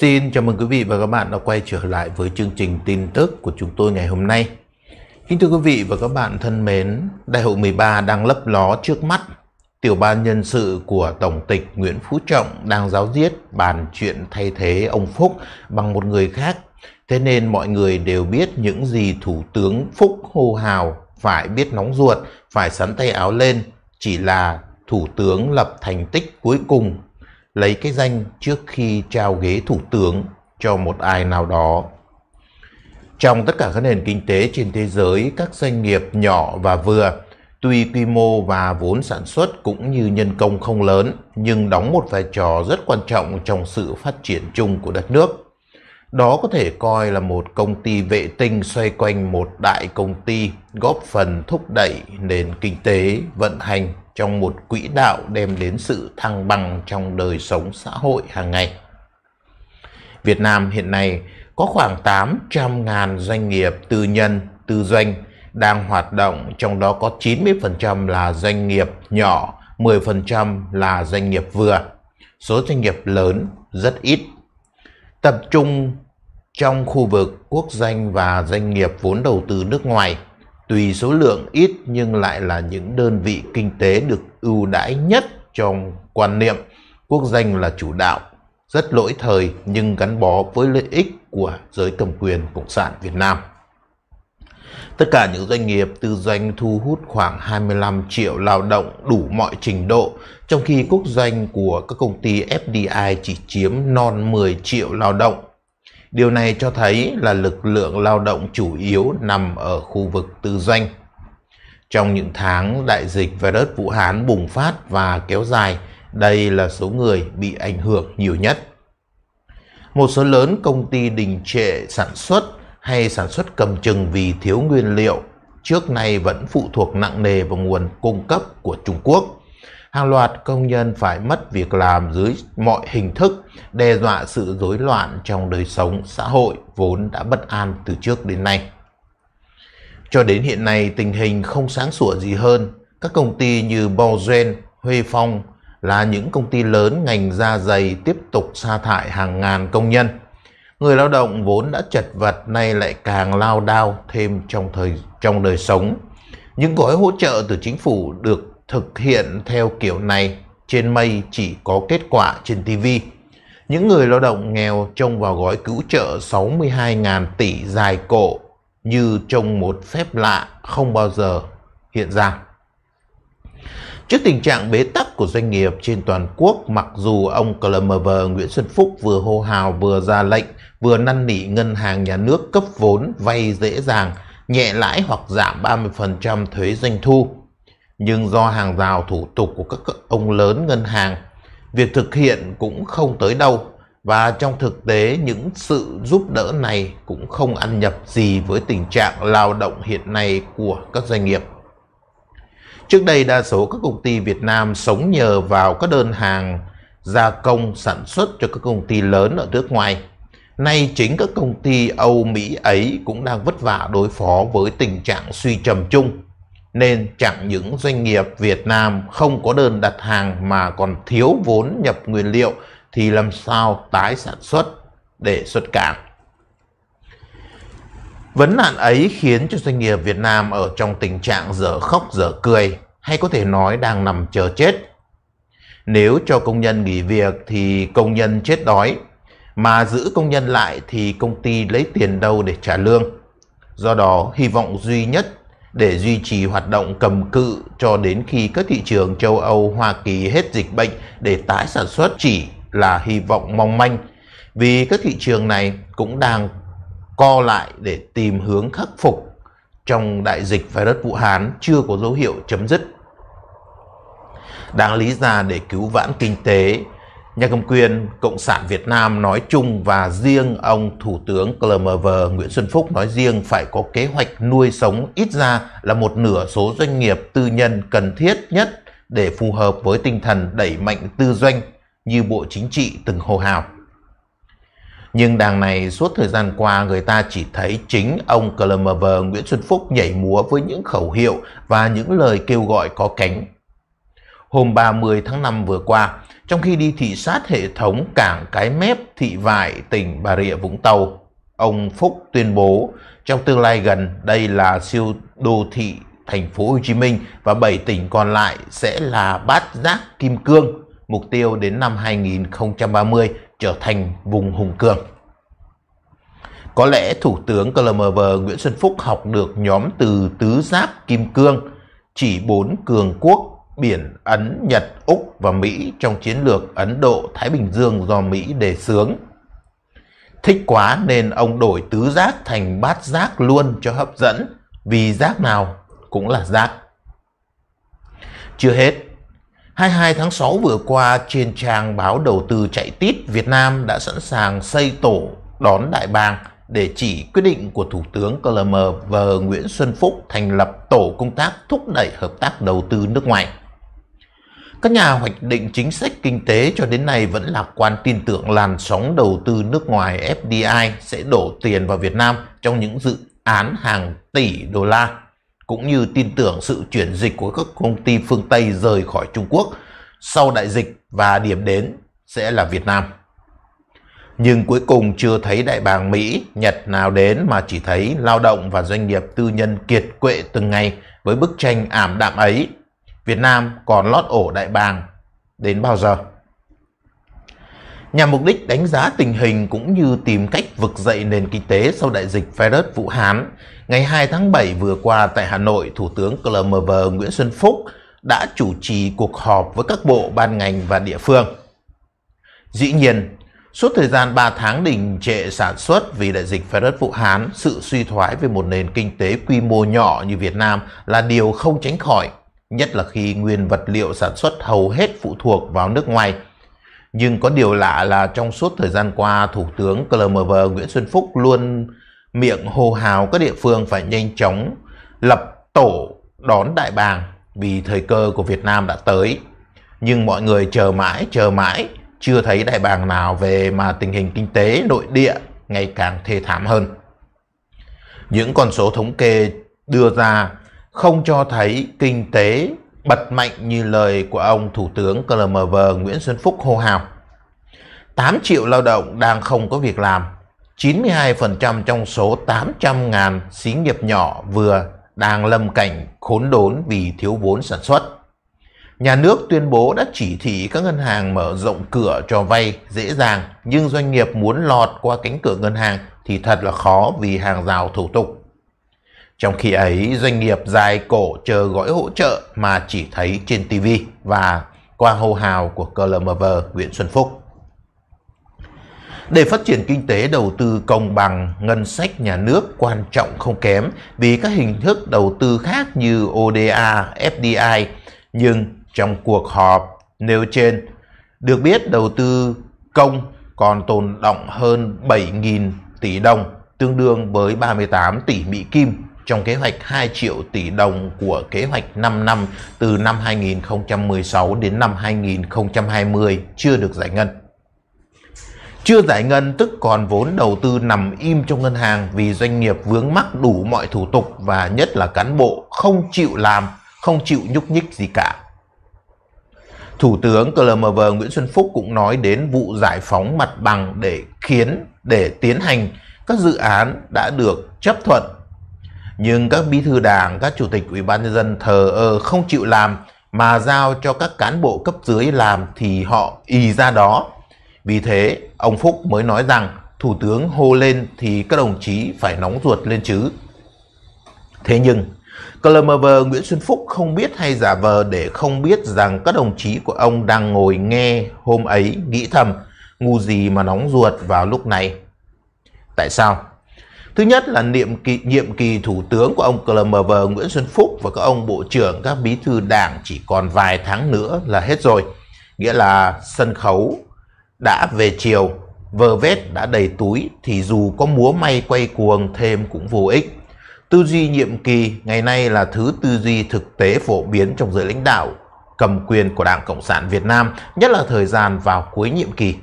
Xin chào mừng quý vị và các bạn đã quay trở lại với chương trình tin tức của chúng tôi ngày hôm nay. Kính thưa quý vị và các bạn thân mến, Đại hội 13 đang lấp ló trước mắt. Tiểu ban nhân sự của Tổng tịch Nguyễn Phú Trọng đang giáo diết bàn chuyện thay thế ông Phúc bằng một người khác. Thế nên mọi người đều biết những gì Thủ tướng Phúc hô hào phải biết nóng ruột, phải sắn tay áo lên. Chỉ là Thủ tướng lập thành tích cuối cùng lấy cái danh trước khi trao ghế thủ tướng cho một ai nào đó. Trong tất cả các nền kinh tế trên thế giới, các doanh nghiệp nhỏ và vừa tuy quy mô và vốn sản xuất cũng như nhân công không lớn nhưng đóng một vai trò rất quan trọng trong sự phát triển chung của đất nước. Đó có thể coi là một công ty vệ tinh xoay quanh một đại công ty góp phần thúc đẩy nền kinh tế vận hành trong một quỹ đạo đem đến sự thăng bằng trong đời sống xã hội hàng ngày. Việt Nam hiện nay có khoảng 800.000 doanh nghiệp tư nhân, tư doanh đang hoạt động, trong đó có 90% là doanh nghiệp nhỏ, 10% là doanh nghiệp vừa. Số doanh nghiệp lớn rất ít. Tập trung trong khu vực quốc doanh và doanh nghiệp vốn đầu tư nước ngoài – Tùy số lượng ít nhưng lại là những đơn vị kinh tế được ưu đãi nhất trong quan niệm quốc danh là chủ đạo, rất lỗi thời nhưng gắn bó với lợi ích của giới cầm quyền Cộng sản Việt Nam. Tất cả những doanh nghiệp tư doanh thu hút khoảng 25 triệu lao động đủ mọi trình độ, trong khi quốc doanh của các công ty FDI chỉ chiếm non 10 triệu lao động. Điều này cho thấy là lực lượng lao động chủ yếu nằm ở khu vực tư doanh. Trong những tháng đại dịch virus Vũ Hán bùng phát và kéo dài, đây là số người bị ảnh hưởng nhiều nhất. Một số lớn công ty đình trệ sản xuất hay sản xuất cầm chừng vì thiếu nguyên liệu trước nay vẫn phụ thuộc nặng nề vào nguồn cung cấp của Trung Quốc hàng loạt công nhân phải mất việc làm dưới mọi hình thức, đe dọa sự rối loạn trong đời sống xã hội vốn đã bất an từ trước đến nay. Cho đến hiện nay, tình hình không sáng sủa gì hơn. Các công ty như Bozen, Huê Phong là những công ty lớn ngành da dày tiếp tục sa thải hàng ngàn công nhân. Người lao động vốn đã chật vật nay lại càng lao đao thêm trong thời trong đời sống. Những gói hỗ trợ từ chính phủ được thực hiện theo kiểu này trên mây chỉ có kết quả trên TV. Những người lao động nghèo trông vào gói cứu trợ 62.000 tỷ dài cổ như trông một phép lạ không bao giờ hiện ra. Trước tình trạng bế tắc của doanh nghiệp trên toàn quốc, mặc dù ông Clemever Nguyễn Xuân Phúc vừa hô hào vừa ra lệnh, vừa năn nỉ ngân hàng nhà nước cấp vốn vay dễ dàng, nhẹ lãi hoặc giảm 30% thuế doanh thu, nhưng do hàng rào thủ tục của các ông lớn ngân hàng, việc thực hiện cũng không tới đâu và trong thực tế những sự giúp đỡ này cũng không ăn nhập gì với tình trạng lao động hiện nay của các doanh nghiệp. Trước đây đa số các công ty Việt Nam sống nhờ vào các đơn hàng gia công sản xuất cho các công ty lớn ở nước ngoài. Nay chính các công ty Âu Mỹ ấy cũng đang vất vả đối phó với tình trạng suy trầm chung nên chẳng những doanh nghiệp Việt Nam không có đơn đặt hàng mà còn thiếu vốn nhập nguyên liệu thì làm sao tái sản xuất để xuất cảng. Vấn nạn ấy khiến cho doanh nghiệp Việt Nam ở trong tình trạng dở khóc dở cười hay có thể nói đang nằm chờ chết. Nếu cho công nhân nghỉ việc thì công nhân chết đói, mà giữ công nhân lại thì công ty lấy tiền đâu để trả lương. Do đó, hy vọng duy nhất để duy trì hoạt động cầm cự cho đến khi các thị trường châu Âu, Hoa Kỳ hết dịch bệnh để tái sản xuất chỉ là hy vọng mong manh vì các thị trường này cũng đang co lại để tìm hướng khắc phục trong đại dịch virus Vũ Hán chưa có dấu hiệu chấm dứt. Đáng lý ra để cứu vãn kinh tế, nhà cầm quyền Cộng sản Việt Nam nói chung và riêng ông Thủ tướng Clemever Nguyễn Xuân Phúc nói riêng phải có kế hoạch nuôi sống ít ra là một nửa số doanh nghiệp tư nhân cần thiết nhất để phù hợp với tinh thần đẩy mạnh tư doanh như Bộ Chính trị từng hô hào. Nhưng đảng này suốt thời gian qua người ta chỉ thấy chính ông Clemever Nguyễn Xuân Phúc nhảy múa với những khẩu hiệu và những lời kêu gọi có cánh hôm 30 tháng 5 vừa qua, trong khi đi thị sát hệ thống cảng Cái Mép, Thị Vải, tỉnh Bà Rịa Vũng Tàu. Ông Phúc tuyên bố trong tương lai gần đây là siêu đô thị thành phố Hồ Chí Minh và 7 tỉnh còn lại sẽ là bát giác kim cương, mục tiêu đến năm 2030 trở thành vùng hùng cường. Có lẽ Thủ tướng CLMV Nguyễn Xuân Phúc học được nhóm từ tứ giác kim cương, chỉ bốn cường quốc biển Ấn, Nhật, Úc và Mỹ trong chiến lược Ấn Độ-Thái Bình Dương do Mỹ đề xướng. Thích quá nên ông đổi tứ giác thành bát giác luôn cho hấp dẫn, vì giác nào cũng là giác. Chưa hết, 22 tháng 6 vừa qua trên trang báo đầu tư chạy tít Việt Nam đã sẵn sàng xây tổ đón đại bàng để chỉ quyết định của Thủ tướng CLM và Nguyễn Xuân Phúc thành lập tổ công tác thúc đẩy hợp tác đầu tư nước ngoài. Các nhà hoạch định chính sách kinh tế cho đến nay vẫn lạc quan tin tưởng làn sóng đầu tư nước ngoài FDI sẽ đổ tiền vào Việt Nam trong những dự án hàng tỷ đô la, cũng như tin tưởng sự chuyển dịch của các công ty phương Tây rời khỏi Trung Quốc sau đại dịch và điểm đến sẽ là Việt Nam. Nhưng cuối cùng chưa thấy đại bàng Mỹ, Nhật nào đến mà chỉ thấy lao động và doanh nghiệp tư nhân kiệt quệ từng ngày với bức tranh ảm đạm ấy Việt Nam còn lót ổ đại bàng đến bao giờ? Nhằm mục đích đánh giá tình hình cũng như tìm cách vực dậy nền kinh tế sau đại dịch virus Vũ Hán, ngày 2 tháng 7 vừa qua tại Hà Nội, Thủ tướng CLMV Nguyễn Xuân Phúc đã chủ trì cuộc họp với các bộ, ban ngành và địa phương. Dĩ nhiên, suốt thời gian 3 tháng đình trệ sản xuất vì đại dịch virus Vũ Hán, sự suy thoái về một nền kinh tế quy mô nhỏ như Việt Nam là điều không tránh khỏi – nhất là khi nguyên vật liệu sản xuất hầu hết phụ thuộc vào nước ngoài. Nhưng có điều lạ là trong suốt thời gian qua, Thủ tướng CLMV Nguyễn Xuân Phúc luôn miệng hô hào các địa phương phải nhanh chóng lập tổ đón đại bàng vì thời cơ của Việt Nam đã tới. Nhưng mọi người chờ mãi, chờ mãi, chưa thấy đại bàng nào về mà tình hình kinh tế nội địa ngày càng thê thảm hơn. Những con số thống kê đưa ra không cho thấy kinh tế bật mạnh như lời của ông Thủ tướng CLMV Nguyễn Xuân Phúc hô hào. 8 triệu lao động đang không có việc làm, 92% trong số 800.000 xí nghiệp nhỏ vừa đang lâm cảnh khốn đốn vì thiếu vốn sản xuất. Nhà nước tuyên bố đã chỉ thị các ngân hàng mở rộng cửa cho vay dễ dàng, nhưng doanh nghiệp muốn lọt qua cánh cửa ngân hàng thì thật là khó vì hàng rào thủ tục. Trong khi ấy, doanh nghiệp dài cổ chờ gói hỗ trợ mà chỉ thấy trên TV và qua hô hào của CLMV Nguyễn Xuân Phúc. Để phát triển kinh tế đầu tư công bằng, ngân sách nhà nước quan trọng không kém vì các hình thức đầu tư khác như ODA, FDI. Nhưng trong cuộc họp nêu trên, được biết đầu tư công còn tồn động hơn 7.000 tỷ đồng, tương đương với 38 tỷ Mỹ Kim trong kế hoạch 2 triệu tỷ đồng của kế hoạch 5 năm từ năm 2016 đến năm 2020 chưa được giải ngân. Chưa giải ngân tức còn vốn đầu tư nằm im trong ngân hàng vì doanh nghiệp vướng mắc đủ mọi thủ tục và nhất là cán bộ không chịu làm, không chịu nhúc nhích gì cả. Thủ tướng CLMV Nguyễn Xuân Phúc cũng nói đến vụ giải phóng mặt bằng để khiến để tiến hành các dự án đã được chấp thuận nhưng các bí thư đảng, các chủ tịch ủy ban nhân dân thờ ơ không chịu làm mà giao cho các cán bộ cấp dưới làm thì họ y ra đó. Vì thế, ông Phúc mới nói rằng thủ tướng hô lên thì các đồng chí phải nóng ruột lên chứ. Thế nhưng, Clemover Nguyễn Xuân Phúc không biết hay giả vờ để không biết rằng các đồng chí của ông đang ngồi nghe hôm ấy nghĩ thầm ngu gì mà nóng ruột vào lúc này. Tại sao? Thứ nhất là nhiệm kỳ, nhiệm kỳ thủ tướng của ông CLMV Nguyễn Xuân Phúc và các ông bộ trưởng, các bí thư đảng chỉ còn vài tháng nữa là hết rồi. Nghĩa là sân khấu đã về chiều, vờ vết đã đầy túi thì dù có múa may quay cuồng thêm cũng vô ích. Tư duy nhiệm kỳ ngày nay là thứ tư duy thực tế phổ biến trong giới lãnh đạo cầm quyền của Đảng Cộng sản Việt Nam, nhất là thời gian vào cuối nhiệm kỳ.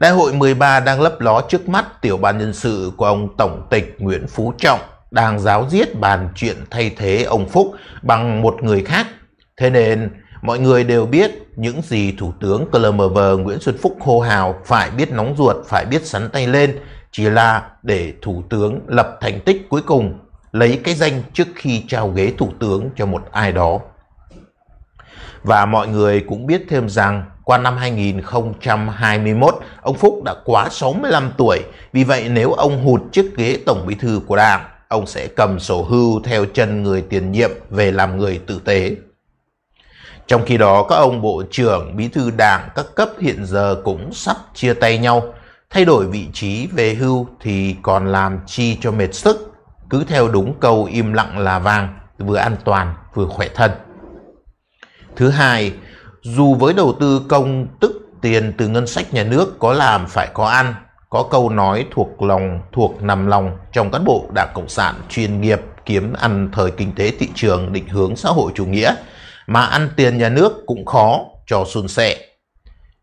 Đại hội 13 đang lấp ló trước mắt tiểu ban nhân sự của ông Tổng tịch Nguyễn Phú Trọng đang giáo diết bàn chuyện thay thế ông Phúc bằng một người khác. Thế nên mọi người đều biết những gì Thủ tướng Clemmer Nguyễn Xuân Phúc hô hào phải biết nóng ruột, phải biết sắn tay lên chỉ là để Thủ tướng lập thành tích cuối cùng, lấy cái danh trước khi trao ghế Thủ tướng cho một ai đó. Và mọi người cũng biết thêm rằng qua năm 2021, ông Phúc đã quá 65 tuổi, vì vậy nếu ông hụt chiếc ghế Tổng Bí thư của Đảng, ông sẽ cầm sổ hưu theo chân người tiền nhiệm về làm người tử tế. Trong khi đó, các ông bộ trưởng, bí thư đảng các cấp hiện giờ cũng sắp chia tay nhau. Thay đổi vị trí về hưu thì còn làm chi cho mệt sức, cứ theo đúng câu im lặng là vàng, vừa an toàn vừa khỏe thân. Thứ hai, dù với đầu tư công tức tiền từ ngân sách nhà nước có làm phải có ăn, có câu nói thuộc lòng thuộc nằm lòng trong cán bộ Đảng Cộng sản chuyên nghiệp kiếm ăn thời kinh tế thị trường định hướng xã hội chủ nghĩa mà ăn tiền nhà nước cũng khó cho xuân sẻ.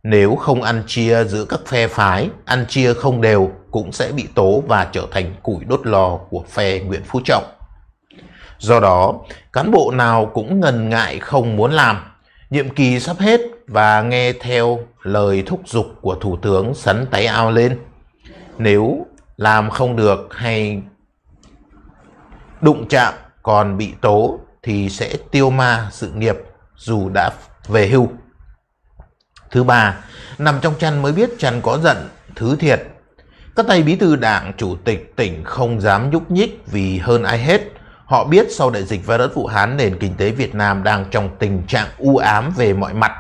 Nếu không ăn chia giữa các phe phái, ăn chia không đều cũng sẽ bị tố và trở thành củi đốt lò của phe Nguyễn Phú Trọng. Do đó, cán bộ nào cũng ngần ngại không muốn làm Nhiệm kỳ sắp hết và nghe theo lời thúc giục của Thủ tướng sấn tay ao lên. Nếu làm không được hay đụng chạm còn bị tố thì sẽ tiêu ma sự nghiệp dù đã về hưu. Thứ ba, nằm trong chăn mới biết chăn có giận, thứ thiệt. Các tay bí thư đảng, chủ tịch tỉnh không dám nhúc nhích vì hơn ai hết Họ biết sau đại dịch virus Vũ Hán, nền kinh tế Việt Nam đang trong tình trạng u ám về mọi mặt,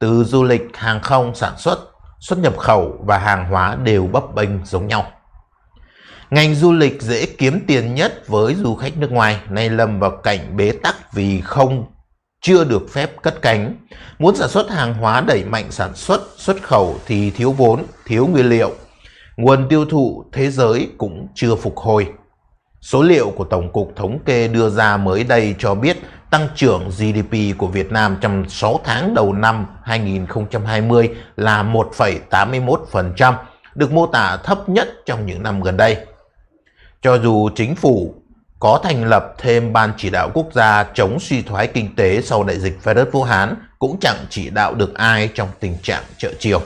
từ du lịch, hàng không, sản xuất, xuất nhập khẩu và hàng hóa đều bấp bênh giống nhau. Ngành du lịch dễ kiếm tiền nhất với du khách nước ngoài nay lâm vào cảnh bế tắc vì không chưa được phép cất cánh. Muốn sản xuất hàng hóa đẩy mạnh sản xuất, xuất khẩu thì thiếu vốn, thiếu nguyên liệu. Nguồn tiêu thụ thế giới cũng chưa phục hồi. Số liệu của Tổng cục Thống kê đưa ra mới đây cho biết tăng trưởng GDP của Việt Nam trong 6 tháng đầu năm 2020 là 1,81%, được mô tả thấp nhất trong những năm gần đây. Cho dù chính phủ có thành lập thêm Ban Chỉ đạo Quốc gia chống suy thoái kinh tế sau đại dịch virus Vũ Hán cũng chẳng chỉ đạo được ai trong tình trạng trợ chiều.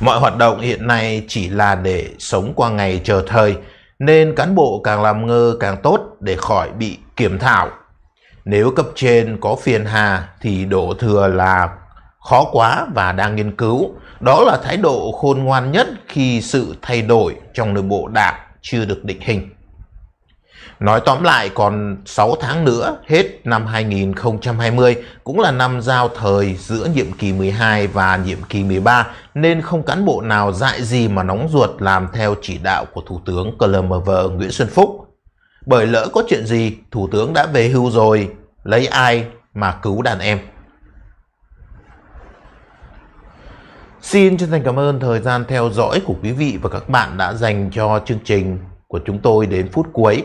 Mọi hoạt động hiện nay chỉ là để sống qua ngày chờ thời, nên cán bộ càng làm ngơ càng tốt để khỏi bị kiểm thảo. Nếu cấp trên có phiền hà thì đổ thừa là khó quá và đang nghiên cứu. Đó là thái độ khôn ngoan nhất khi sự thay đổi trong nội bộ đảng chưa được định hình. Nói tóm lại còn 6 tháng nữa hết năm 2020 cũng là năm giao thời giữa nhiệm kỳ 12 và nhiệm kỳ 13 nên không cán bộ nào dại gì mà nóng ruột làm theo chỉ đạo của Thủ tướng Clemever Nguyễn Xuân Phúc. Bởi lỡ có chuyện gì Thủ tướng đã về hưu rồi, lấy ai mà cứu đàn em. Xin chân thành cảm ơn thời gian theo dõi của quý vị và các bạn đã dành cho chương trình của chúng tôi đến phút cuối.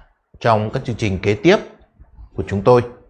trong các chương trình kế tiếp của chúng tôi